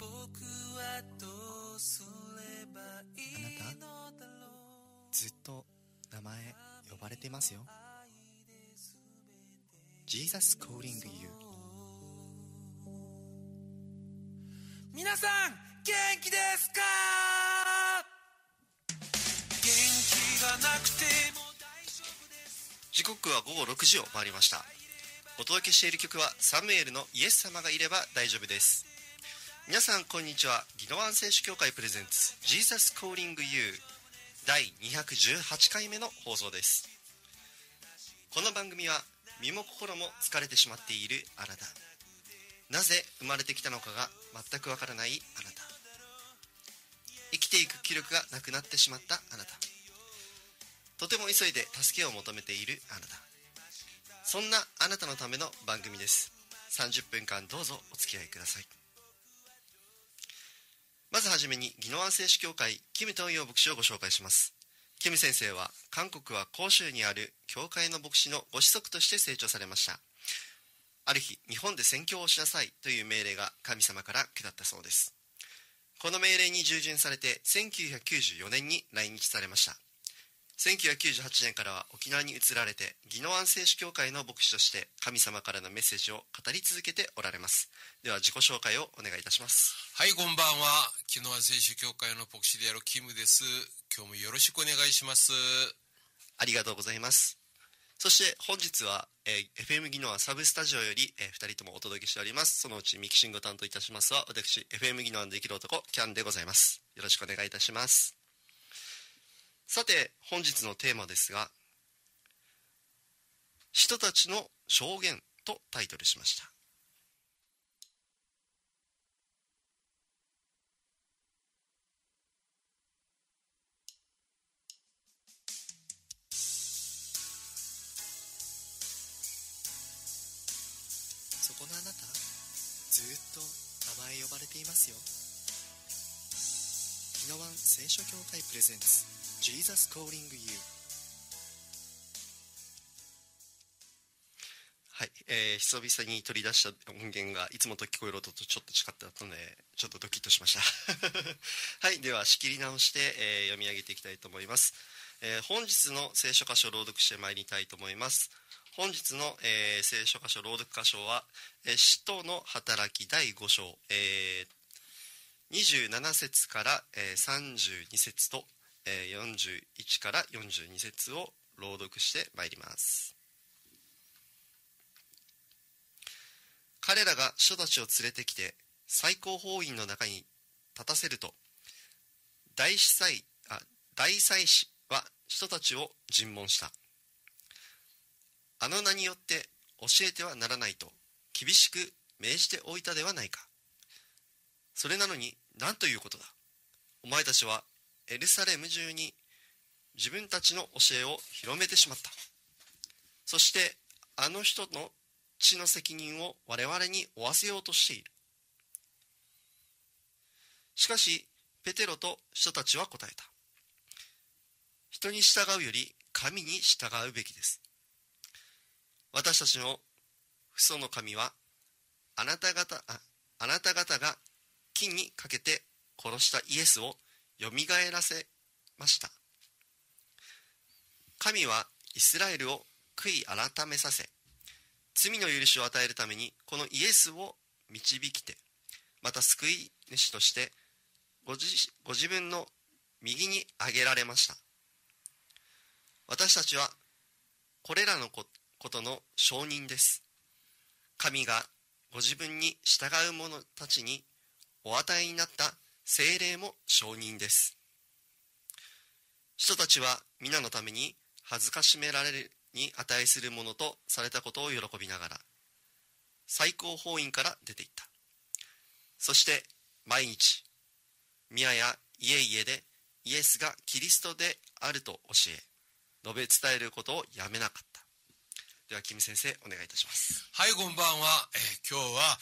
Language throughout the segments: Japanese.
僕はどうすればいいのだろうずっと名前呼ばれてますよジーザスコーリングユー g y 皆さん元気ですか元気がなくても大丈夫です時刻は午後6時を回りましたお届けしている曲はサムエルのイエス様がいれば大丈夫です皆さんこんにちはギドワン選手協会プレゼンツジーザスコーリング u 第218回目の放送ですこの番組は身も心も疲れてしまっているあなたなぜ生まれてきたのかが全くわからないあなた生きていく気力がなくなってしまったあなたとても急いで助けを求めているあなたそんなあなたのための番組です30分間どうぞお付き合いくださいまずはじめに宜野湾聖子教会キム・トンヨ牧師をご紹介しますキム先生は韓国は広州にある教会の牧師のご子息として成長されましたある日日本で宣教をしなさいという命令が神様から下ったそうですこの命令に従順されて1994年に来日されました1998年からは沖縄に移られて宜野湾聖子教会の牧師として神様からのメッセージを語り続けておられますでは自己紹介をお願いいたしますはいこんばんは宜野湾聖子教会の牧師であるキムです今日もよろしくお願いしますありがとうございますそして本日は、えー、FM 宜野湾サブスタジオより、えー、2人ともお届けしております。そのうちミキシング担当いたしますは、私、FM 野湾できる男、キャンでございます。よろしくお願いいたします。さて本日のテーマですが「人たちの証言」とタイトルしましたそこのあなたずっと名前呼ばれていますよ「イノワン聖書教会プレゼンツ」Jesus Calling You はい、えー、久々に取り出した音源がいつもと聞こえる音とちょっと違ったのでちょっとドキッとしました はいでは仕切り直して、えー、読み上げていきたいと思います、えー、本日の聖書箇所を朗読してまいりたいと思います本日の、えー、聖書箇所朗読箇所は「えー、使徒の働き第5章」えー、27節から、えー、32節とえ41から42節を朗読してまいります彼らが人たちを連れてきて最高法院の中に立たせると大司祭あ大祭司は人たちを尋問したあの名によって教えてはならないと厳しく命じておいたではないかそれなのに何ということだお前たちはエルサレム中に自分たちの教えを広めてしまったそしてあの人の地の責任を我々に負わせようとしているしかしペテロと人たちは答えた人に従うより神に従うべきです私たちの父祖の神はあなた方ああなた方が金にかけて殺したイエスをよみがえらせました神はイスラエルを悔い改めさせ罪の許しを与えるためにこのイエスを導きてまた救い主としてご自分の右に挙げられました私たちはこれらのことの証人です神がご自分に従う者たちにお与えになった精霊も証人です人たちは皆のために恥ずかしめられるに値するものとされたことを喜びながら最高法院から出ていったそして毎日宮や家々でイエスがキリストであると教え述べ伝えることをやめなかったでは君先生お願いいたしますはいこんばんは、えー、今日は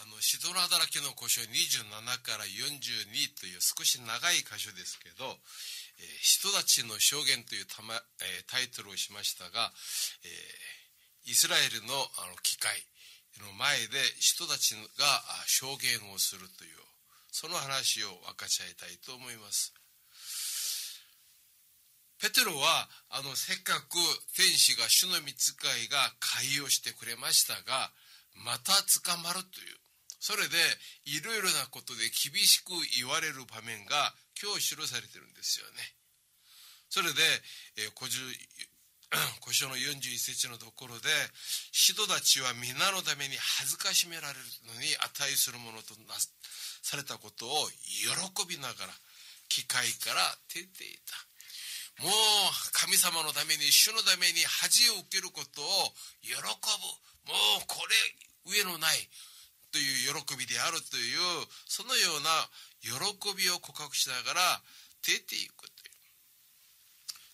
あのシドラだらけの故障27から42という少し長い箇所ですけど「えー、人たちの証言」というた、まえー、タイトルをしましたが、えー、イスラエルのあの機械の前で人たちが証言をするというその話を分かち合いたいと思います。ペテロはあのせっかく天使が主の御使いが会をしてくれましたがまた捕まるというそれでいろいろなことで厳しく言われる場面が今日記されてるんですよね。それで、えー、古書 の41節のところで使徒たちは皆のために恥ずかしめられるのに値するものとなされたことを喜びながら機械から出ていた。もう神様のために主のために恥を受けることを喜ぶもうこれ上のないという喜びであるというそのような喜びを告白しながら出ていく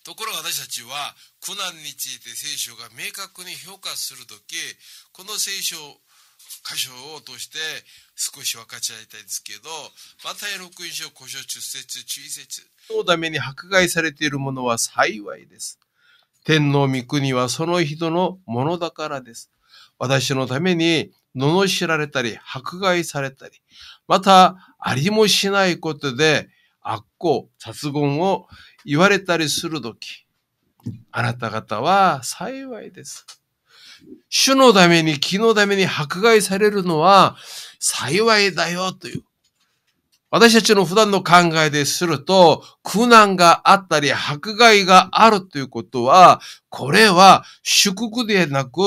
というところが私たちは苦難について聖書が明確に評価する時この聖書箇所を通して少し分かち合いたいんですけどマタイ六音書古書出節注意節のために迫害されているものは幸いです天皇御国はその人のものだからです私のために罵られたり、迫害されたり、また、ありもしないことで、悪行、雑言を言われたりするとき、あなた方は幸いです。主のために、気のために迫害されるのは幸いだよという。私たちの普段の考えですると、苦難があったり、迫害があるということは、これは祝福でなく、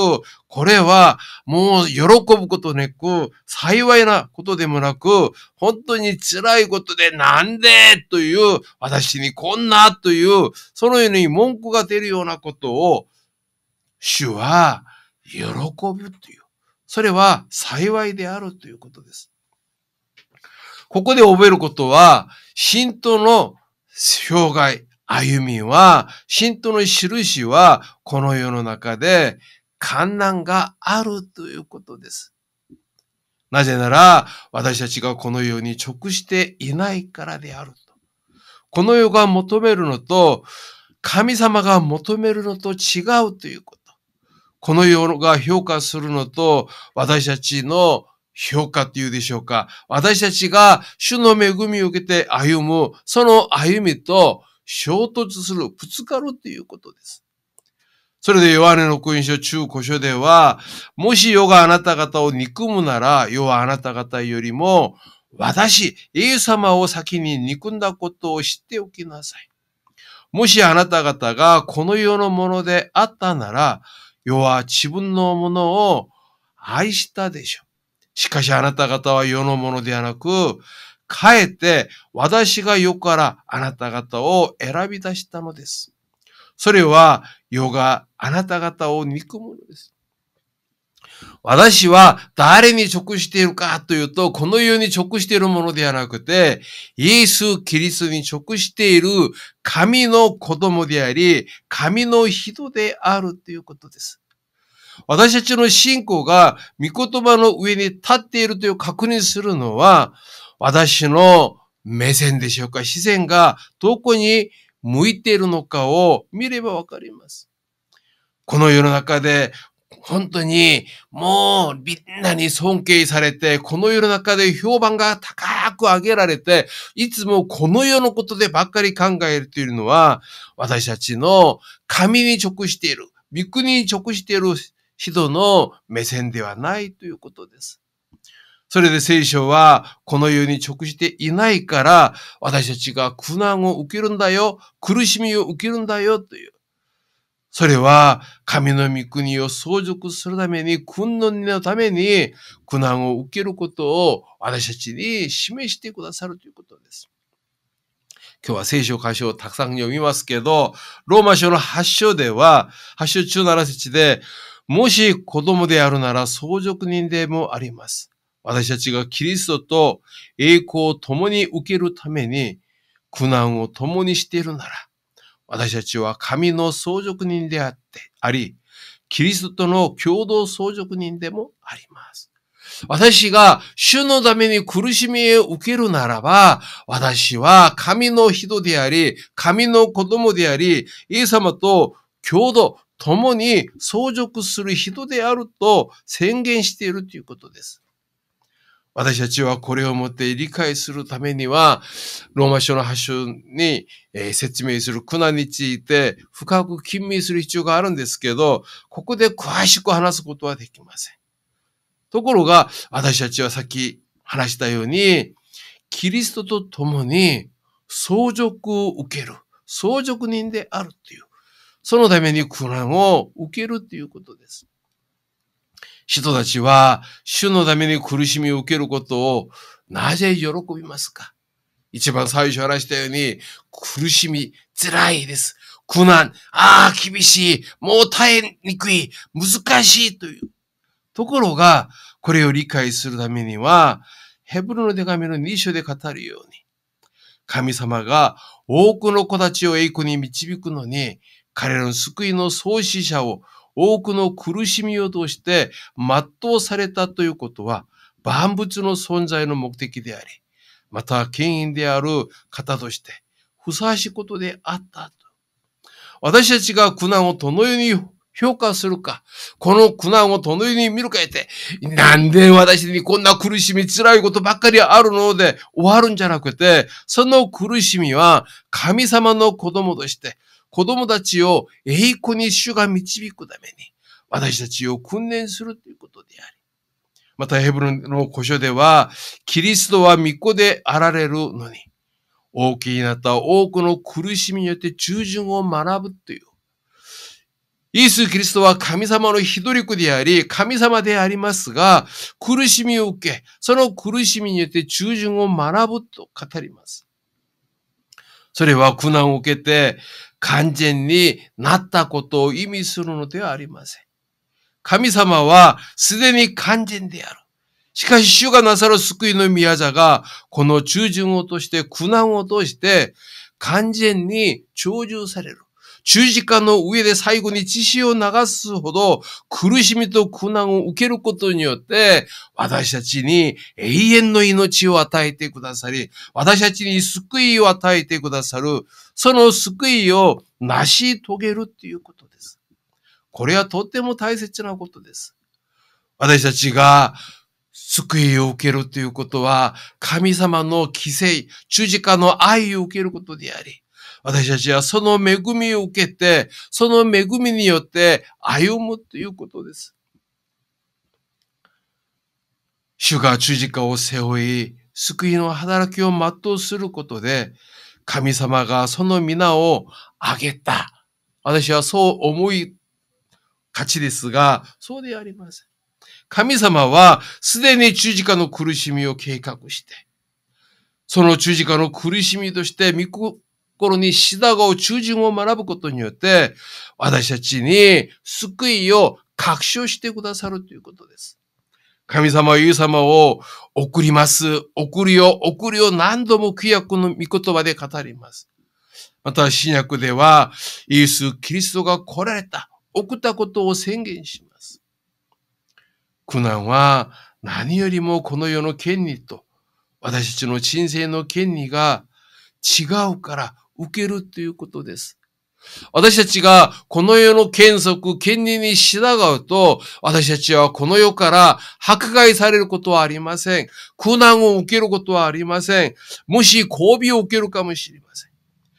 これはもう喜ぶことなく、幸いなことでもなく、本当に辛いことでなんでという、私にこんなという、そのように文句が出るようなことを、主は喜ぶという。それは幸いであるということです。ここで覚えることは、信徒の障害、歩みは、信徒の印は、この世の中で、観難があるということです。なぜなら、私たちがこの世に直していないからであると。この世が求めるのと、神様が求めるのと違うということ。この世が評価するのと、私たちの評価っていうでしょうか。私たちが主の恵みを受けて歩む、その歩みと衝突する、ぶつかるっていうことです。それでヨハネの福音書中古書では、もし世があなた方を憎むなら、世はあなた方よりも、私、イエス様を先に憎んだことを知っておきなさい。もしあなた方がこの世のものであったなら、世は自分のものを愛したでしょう。しかしあなた方は世のものではなく、かえって私が世からあなた方を選び出したのです。それは世があなた方を憎むのです。私は誰に直しているかというと、この世に直しているものではなくて、イエス・キリストに直している神の子供であり、神の人であるということです。私たちの信仰が御言葉の上に立っているという確認するのは、私の目線でしょうか視線がどこに向いているのかを見ればわかります。この世の中で本当にもうみんなに尊敬されて、この世の中で評判が高く上げられて、いつもこの世のことでばっかり考えるというのは、私たちの神に直している、御国に直している人の目線ではないということです。それで聖書はこの世に直していないから私たちが苦難を受けるんだよ、苦しみを受けるんだよという。それは神の御国を相続するために、君ののために苦難を受けることを私たちに示してくださるということです。今日は聖書箇所をたくさん読みますけど、ローマ書の8章では、8章中7節で、もし子供であるなら相続人でもあります。私たちがキリストと栄光を共に受けるために苦難を共にしているなら、私たちは神の相続人であってあり、キリストとの共同相続人でもあります。私が主のために苦しみを受けるならば、私は神の人であり、神の子供であり、イエス様と共同、共に相続する人であると宣言しているということです。私たちはこれをもって理解するためには、ローマ書の発祥に、え説明する苦難について深く吟味する必要があるんですけど、ここで詳しく話すことはできません。ところが、私たちはさっき話したように、キリストと共に相続を受ける、相続人であるという。そのために苦難を受けるということです。人たちは、主のために苦しみを受けることを、なぜ喜びますか一番最初話したように、苦しみ、辛いです。苦難、ああ、厳しい、もう耐えにくい、難しいという。ところが、これを理解するためには、ヘブルの手紙の2章で語るように、神様が多くの子たちを栄光に導くのに、彼らの救いの創始者を多くの苦しみを通して全うされたということは、万物の存在の目的であり、また権威である方としてふさわしいことであったと。私たちが苦難をどのように評価するか、この苦難をどのように見るかえて、なんで私にこんな苦しみ、辛いことばっかりあるので終わるんじゃなくて、その苦しみは神様の子供として、子供たちを栄光に主が導くために、私たちを訓練するということであり。またヘブルの古書では、キリストは御子であられるのに、大きになった多くの苦しみによって従順を学ぶという。イエス・キリストは神様のどり子であり、神様でありますが、苦しみを受け、その苦しみによって従順を学ぶと語ります。それは苦難を受けて完全になったことを意味するのではありません。神様はすでに完全である。しかし主がなさる救いの宮座が、この中旬をとして苦難をとして完全に成就される。十字架の上で最後に血潮を流すほど苦しみと苦難を受けることによって、私たちに永遠の命を与えてくださり、私たちに救いを与えてくださる、その救いを成し遂げるということです。これはとても大切なことです。私たちが救いを受けるということは、神様の犠牲、十字架の愛を受けることであり、私たちはその恵みを受けて、その恵みによって歩むということです。主が十字架を背負い、救いの働きを全うすることで、神様がその皆をあげた。私はそう思い勝ちですが、そうでありません。神様はすでに十字架の苦しみを計画して、その十字架の苦しみとして頃にシダがを中心を学ぶことによって、私たちに救いを確証してくださるということです。神様はイエス様を送ります。送るよ、送るよ、何度も旧約の御言葉で語ります。また、新約では、イエス・キリストが来られた、送ったことを宣言します。苦難は何よりもこの世の権利と、私たちの人生の権利が違うから受けるということです。私たちがこの世の原則、権利に従うと、私たちはこの世から迫害されることはありません。苦難を受けることはありません。もし交尾を受けるかもしれません。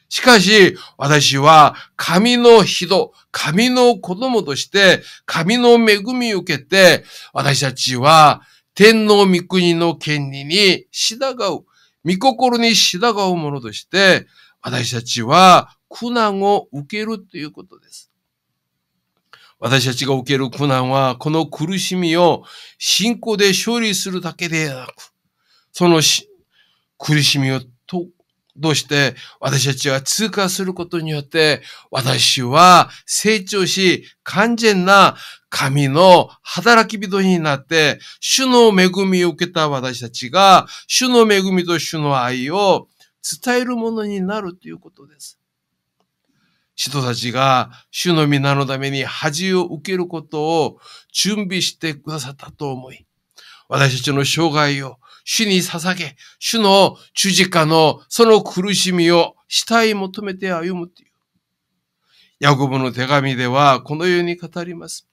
しかし、私は神の人、神の子供として、神の恵みを受けて、私たちは天皇御国の権利に従う、御心に従うものとして、私たちは苦難を受けるということです。私たちが受ける苦難は、この苦しみを信仰で処理するだけでなく、その苦しみを通どうして私たちは通過することによって、私は成長し、完全な神の働き人になって、主の恵みを受けた私たちが、主の恵みと主の愛を伝えるものになるということです。人たちが主の皆のために恥を受けることを準備してくださったと思い、私たちの生涯を主に捧げ、主の十字架のその苦しみを死体求めて歩むという。ヤコブの手紙ではこのように語ります。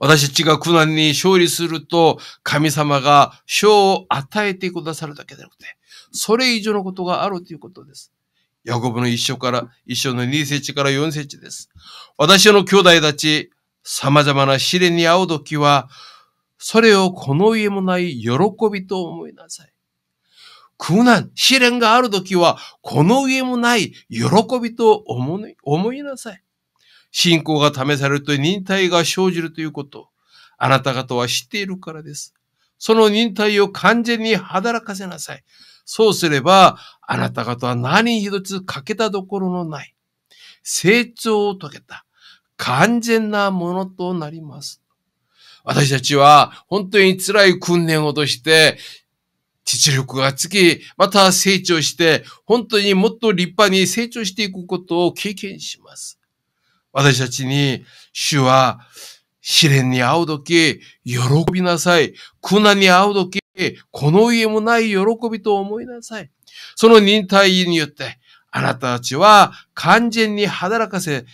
私たちが苦難に勝利すると神様が賞を与えてくださるだけでなくて、それ以上のことがあるということです。ヤコブの一生から、一生の二節から四節です。私の兄弟たち、様々な試練に遭うときは、それをこの家もない喜びと思いなさい。苦難、試練があるときは、この家もない喜びと思い思いなさい。信仰が試されると忍耐が生じるということ、あなた方は知っているからです。その忍耐を完全に働かせなさい。そうすれば、あなた方は何一つ欠けたところのない、成長を遂げた、完全なものとなります。私たちは本当に辛い訓練をとして、実力がつき、また成長して、本当にもっと立派に成長していくことを経験します。私たちに、主は試練に会うとき、喜びなさい。苦難に会うとき、て、この家もない喜びと思いなさい。その忍耐によって、あなたたちは完全に働かせ、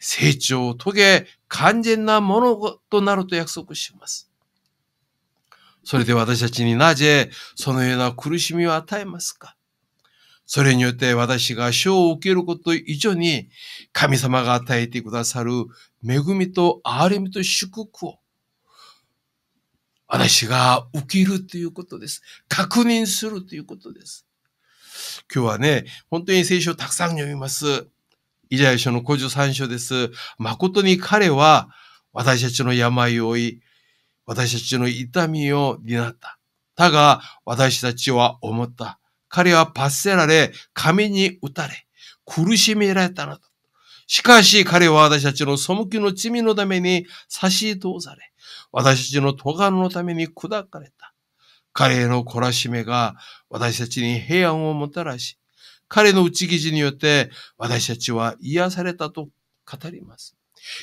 成長を遂げ、完全なものとなると約束します。それで私たちになぜそのような苦しみを与えますかそれによって私が賞を受けること以上に神様が与えてくださる恵みと憐れみと祝福を私が受けるということです。確認するということです。今日はね、本当に聖書をたくさん読みます。イザヤ書の書3章です。誠に彼は私たちの病を負い、私たちの痛みを担った。たが、私たちは思った。彼は罰せられ、神に打たれ、苦しめられたなと。しかし彼は私たちの背きの罪のために差し通され、私たちの咎のために砕かれた。彼への懲らしめが私たちに平安をもたらし、彼の打ち記事によって私たちは癒されたと語ります。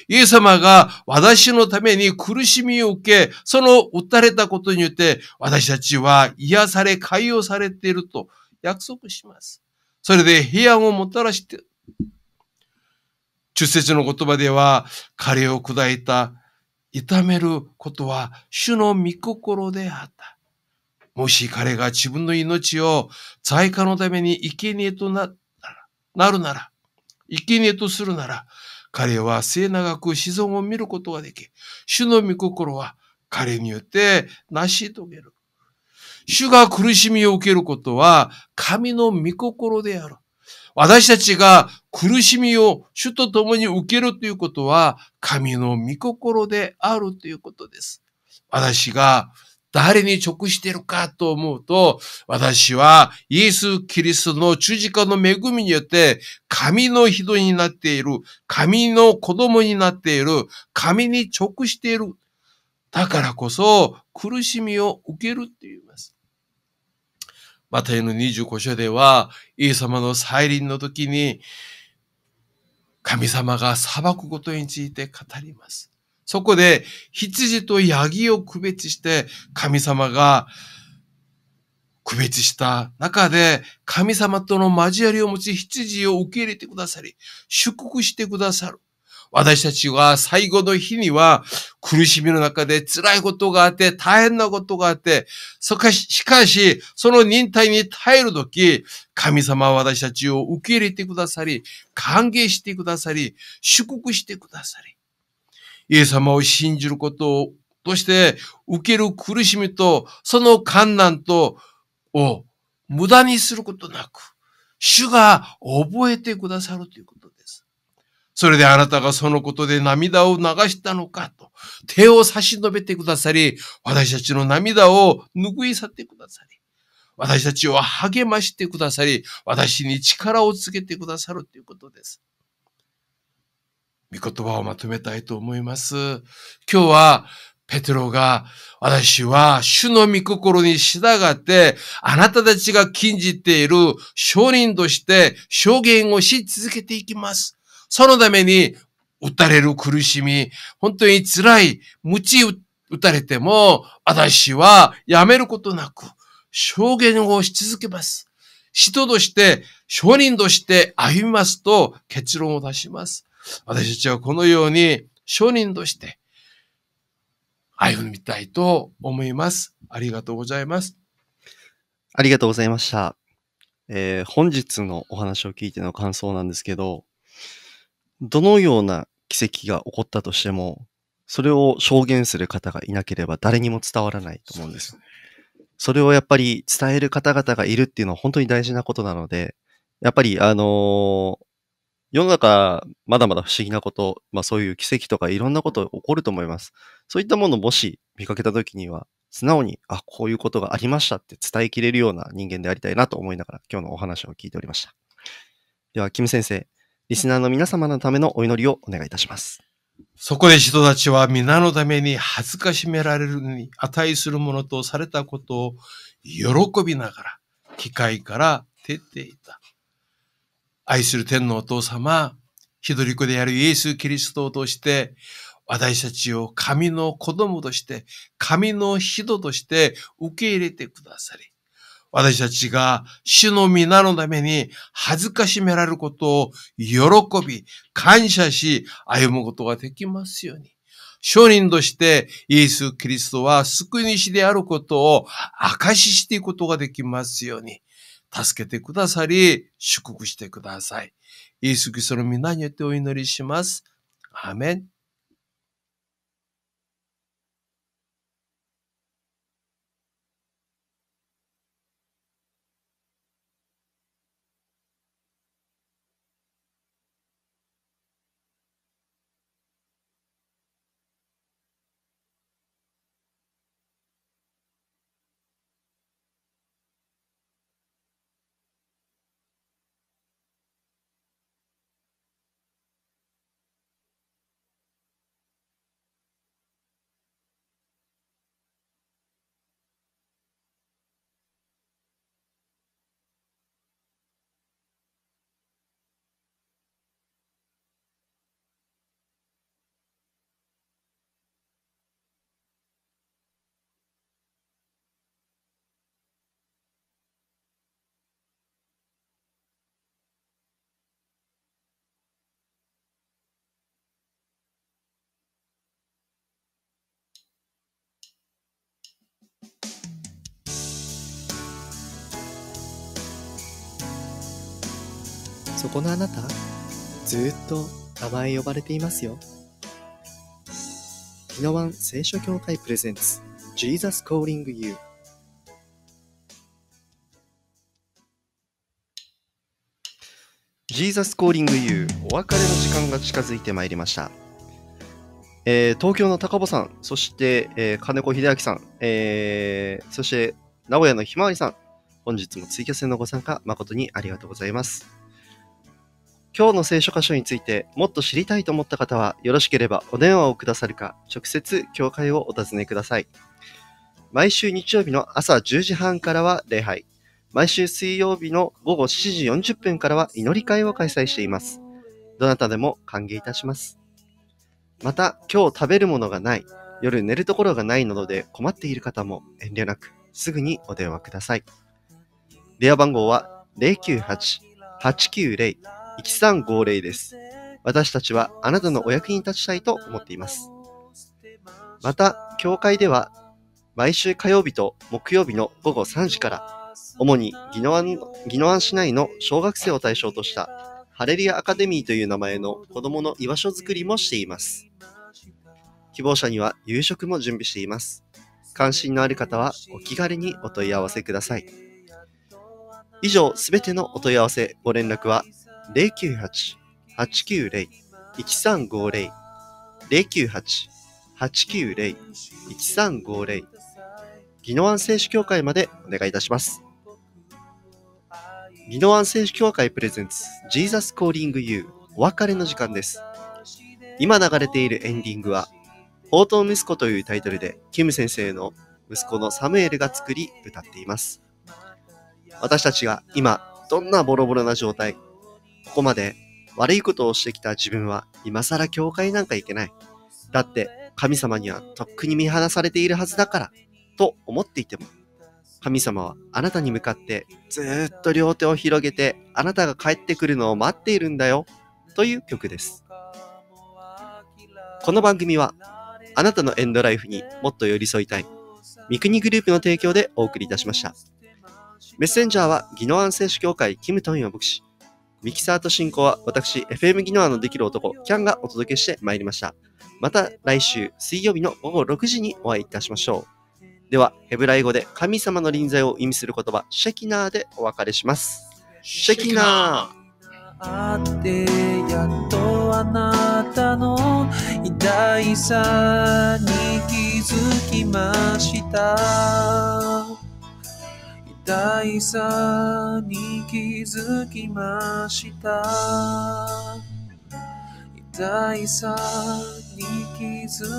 イエス様が私のために苦しみを受け、その打たれたことによって私たちは癒され、解放されていると約束します。それで平安をもたらして、中節の言葉では、彼を砕いた痛めることは主の御心であった。もし彼が自分の命を財家のために生贄とななるなら、生贄とするなら、彼は末永く子孫を見ることができ、主の御心は彼によって成し遂げる。主が苦しみを受けることは神の御心である。私たちが苦しみを主と共に受けるということは、神の御心であるということです。私が誰に直しているかと思うと、私はイエス・キリストの十字架の恵みによって、神の人になっている、神の子供になっている、神に直している。だからこそ苦しみを受けるって言います。マタイの25章では、イエス様の再臨の時に、神様が裁くことについて語ります。そこで、羊とヤギを区別して、神様が区別した中で、神様との交わりを持ち、羊を受け入れてくださり、祝福してくださる。私たちは最後の日には苦しみの中で辛いことがあって大変なことがあって、しかし、しかしその忍耐に耐えるとき、神様は私たちを受け入れてくださり、歓迎してくださり、祝福してくださり、イエス様を信じることとして受ける苦しみと、その困難と、を無駄にすることなく、主が覚えてくださるということ。それであなたがそのことで涙を流したのかと、手を差し伸べてくださり、私たちの涙を拭い去ってくださり、私たちを励ましてくださり、私に力をつけてくださるということです。御言葉をまとめたいと思います。今日は、ペテロが、私は主の御心に従って、あなたたちが禁じている証人として証言をし続けていきます。そのために、打たれる苦しみ、本当に辛い、鞭打たれても、私はやめることなく、証言をし続けます。人として、証人として歩みますと結論を出します。私たちはこのように証人として歩みたいと思います。ありがとうございます。ありがとうございました。えー、本日のお話を聞いての感想なんですけど、どのような奇跡が起こったとしても、それを証言する方がいなければ誰にも伝わらないと思うんです。そ、れをやっぱり伝える方々がいるっていうのは本当に大事なことなので、やっぱりあのー、世の中まだまだ不思議なこと、まあそういう奇跡とかいろんなこと起こると思います。そういったものをもし見かけた時には、素直に、あ、こういうことがありましたって伝えきれるような人間でありたいなと思いながら今日のお話を聞いておりました。では、キム先生、リスナーの皆様のためのお祈りをお願いいたします。そこで人たちは皆のために恥ずかしめられるに値するものとされたことを喜びながら、機械から出ていた。愛する天のお父様、ひどり子であるイエス・キリストを通して、私たちを神の子供として、神の人として受け入れてくださり、私たちが主の皆のために恥ずかしめられることを喜び、感謝し、歩むことができますように。商人としてイエス・キリストは救い主であることを証ししていくことができますように。助けてくださり、祝福してください。イエス・キリストの皆によってお祈りします。アメン。そこのあなた、ずっと名前呼ばれていますよ。日の湾聖書協会プレゼンツ、Jesus Calling You。Jesus Calling You お別れの時間が近づいてまいりました。えー、東京の高保さん、そして、えー、金子秀明さん、えー、そして名古屋のひまわりさん、本日もツイキャスのご参加誠にありがとうございます。今日の聖書箇所についてもっと知りたいと思った方は、よろしければお電話をくださるか、直接教会をお尋ねください。毎週日曜日の朝10時半からは礼拝、毎週水曜日の午後7時40分からは祈り会を開催しています。どなたでも歓迎いたします。また、今日食べるものがない、夜寝るところがないなどで困っている方も遠慮なく、すぐにお電話ください。電話番号は098-890 1350です。私たちはあなたのお役に立ちたいと思っています。また、教会では毎週火曜日と木曜日の午後3時から、主に宜野湾市内の小学生を対象としたハレリアアカデミーという名前の子供の居場所づくりもしています。希望者には夕食も準備しています。関心のある方はお気軽にお問い合わせください。以上、すべてのお問い合わせ、ご連絡は098-890-1350 098-890-1350ギノワン選手協会までお願いいたします。ギノワン選手協会プレゼンツジーザスコーリングユー、お別れの時間です。今流れているエンディングは、宝刀息子というタイトルで、キム先生の息子のサムエルが作り歌っています。私たちが今、どんなボロボロな状態、ここまで悪いことをしてきた自分は今更教会なんか行けない。だって神様にはとっくに見放されているはずだからと思っていても神様はあなたに向かってずっと両手を広げてあなたが帰ってくるのを待っているんだよという曲です。この番組はあなたのエンドライフにもっと寄り添いたい三国グループの提供でお送りいたしました。メッセンジャーは技能安選手協会キムトンヨ牧師。ミキサーと進行は私、FM ギノアのできる男、キャンがお届けしてまいりました。また来週水曜日の午後6時にお会いいたしましょう。では、ヘブライ語で神様の臨在を意味する言葉、シェキナーでお別れします。シェキナーあってやっとあなたの偉大さに気づきました大さに気づきました大さに気づ